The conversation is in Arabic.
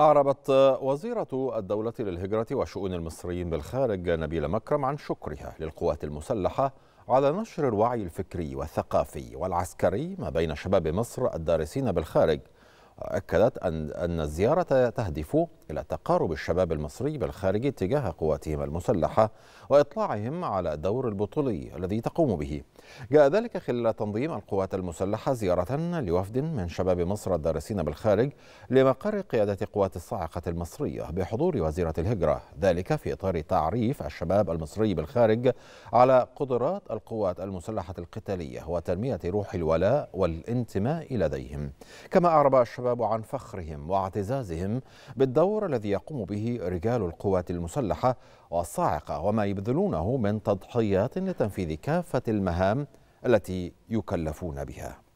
أعربت وزيرة الدولة للهجرة وشؤون المصريين بالخارج نبيلة مكرم عن شكرها للقوات المسلحة على نشر الوعي الفكري والثقافي والعسكري ما بين شباب مصر الدارسين بالخارج أكدت أن أن الزيارة تهدف إلى تقارب الشباب المصري بالخارج تجاه قواتهم المسلحة وإطلاعهم على الدور البطولي الذي تقوم به جاء ذلك خلال تنظيم القوات المسلحة زيارة لوفد من شباب مصر الدارسين بالخارج لمقر قيادة قوات الصاعقة المصرية بحضور وزيرة الهجرة ذلك في إطار تعريف الشباب المصري بالخارج على قدرات القوات المسلحة القتالية وتنمية روح الولاء والانتماء لديهم كما أعرب الشباب الشباب عن فخرهم واعتزازهم بالدور الذي يقوم به رجال القوات المسلحة والصاعقة وما يبذلونه من تضحيات لتنفيذ كافة المهام التي يكلفون بها